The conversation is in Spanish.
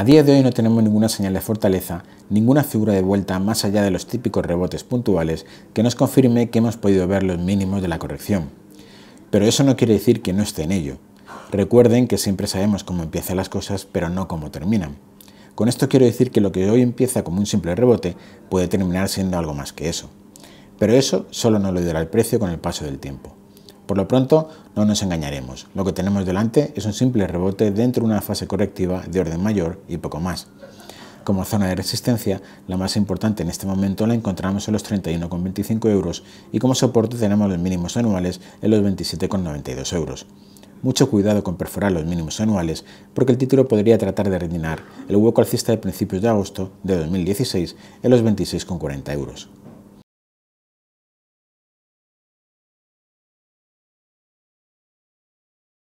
A día de hoy no tenemos ninguna señal de fortaleza, ninguna figura de vuelta más allá de los típicos rebotes puntuales que nos confirme que hemos podido ver los mínimos de la corrección. Pero eso no quiere decir que no esté en ello. Recuerden que siempre sabemos cómo empiezan las cosas, pero no cómo terminan. Con esto quiero decir que lo que hoy empieza como un simple rebote puede terminar siendo algo más que eso. Pero eso solo nos lo dirá el precio con el paso del tiempo. Por lo pronto, no nos engañaremos. Lo que tenemos delante es un simple rebote dentro de una fase correctiva de orden mayor y poco más. Como zona de resistencia, la más importante en este momento la encontramos en los 31,25 euros y como soporte tenemos los mínimos anuales en los 27,92 euros. Mucho cuidado con perforar los mínimos anuales porque el título podría tratar de rellenar el hueco alcista de principios de agosto de 2016 en los 26,40 euros.